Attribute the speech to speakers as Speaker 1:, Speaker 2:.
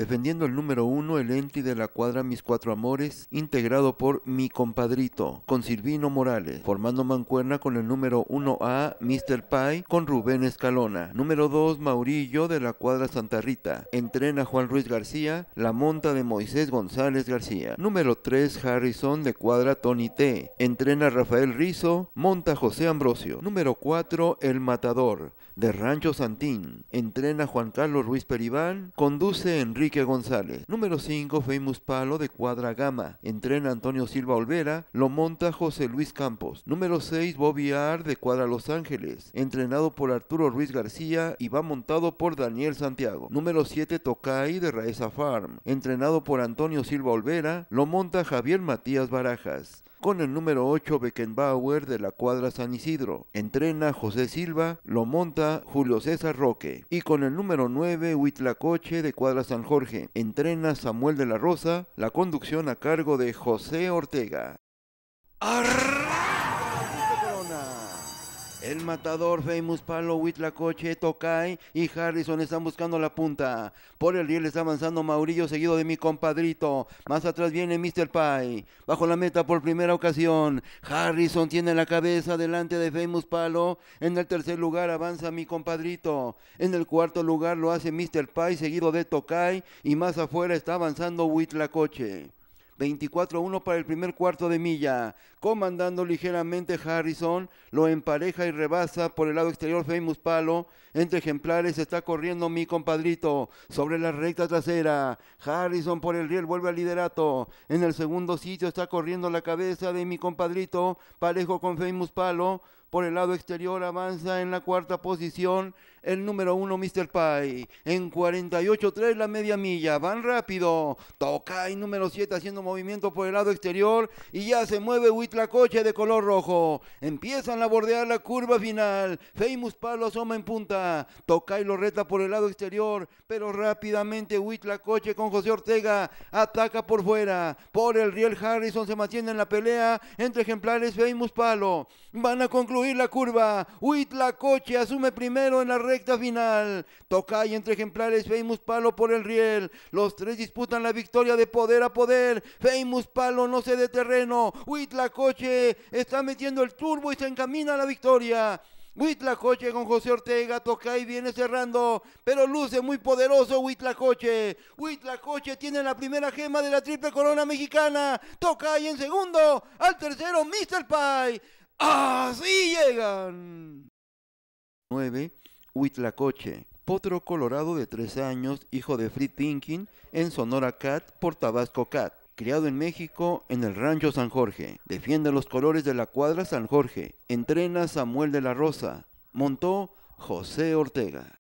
Speaker 1: defendiendo el número uno, el enti de la cuadra Mis Cuatro Amores, integrado por Mi Compadrito, con Silvino Morales, formando mancuerna con el número 1A, Mr. Pie, con Rubén Escalona. Número 2, Maurillo, de la cuadra Santa Rita, entrena Juan Ruiz García, la monta de Moisés González García. Número 3, Harrison, de cuadra Tony T, entrena Rafael Rizo, monta José Ambrosio. Número 4, El Matador, de Rancho Santín. Entrena Juan Carlos Ruiz Peribán, conduce Enrique González. Número 5, Famous Palo de Cuadra Gama. Entrena Antonio Silva Olvera, lo monta José Luis Campos. Número 6, Bobby Ar de Cuadra Los Ángeles. Entrenado por Arturo Ruiz García y va montado por Daniel Santiago. Número 7, Tokai de Raesa Farm. Entrenado por Antonio Silva Olvera, lo monta Javier Matías Barajas con el número 8 Beckenbauer de la cuadra San Isidro. Entrena José Silva, lo monta Julio César Roque. Y con el número 9 Huitlacoche de cuadra San Jorge. Entrena Samuel de la Rosa, la conducción a cargo de José Ortega. El matador Famous Palo coche Tokai y Harrison están buscando la punta. Por el riel está avanzando Maurillo seguido de mi compadrito. Más atrás viene Mr. Pie. Bajo la meta por primera ocasión. Harrison tiene la cabeza delante de Famous Palo. En el tercer lugar avanza mi compadrito. En el cuarto lugar lo hace Mr. Pie seguido de Tokai y más afuera está avanzando coche. 24-1 para el primer cuarto de milla. Comandando ligeramente Harrison, lo empareja y rebasa por el lado exterior Famous Palo. Entre ejemplares está corriendo mi compadrito sobre la recta trasera. Harrison por el riel vuelve al liderato. En el segundo sitio está corriendo la cabeza de mi compadrito, parejo con Famous Palo. Por el lado exterior avanza en la cuarta posición el número uno, Mr. Pie. En 48-3 la media milla. Van rápido. Toca y número 7 haciendo movimiento por el lado exterior. Y ya se mueve coche de color rojo. Empiezan a bordear la curva final. Famous Palo asoma en punta. Toca y lo reta por el lado exterior. Pero rápidamente coche con José Ortega ataca por fuera. Por el riel Harrison se mantiene en la pelea entre ejemplares Famous Palo. Van a concluir la curva. Huitlacoche asume primero en la recta final. Tocay entre ejemplares Famous Palo por el riel. Los tres disputan la victoria de poder a poder. Famous Palo no cede terreno. Huitlacoche está metiendo el turbo y se encamina a la victoria. Huitlacoche con José Ortega, y viene cerrando, pero luce muy poderoso Huitlacoche. Huitlacoche tiene la primera gema de la triple corona mexicana, y en segundo, al tercero Mr. Pie. ¡Así llegan! 9. Huitlacoche. Potro colorado de 13 años, hijo de Free Thinking, en Sonora Cat por Tabasco Cat. Criado en México, en el Rancho San Jorge. Defiende los colores de la cuadra San Jorge. Entrena Samuel de la Rosa. Montó José Ortega.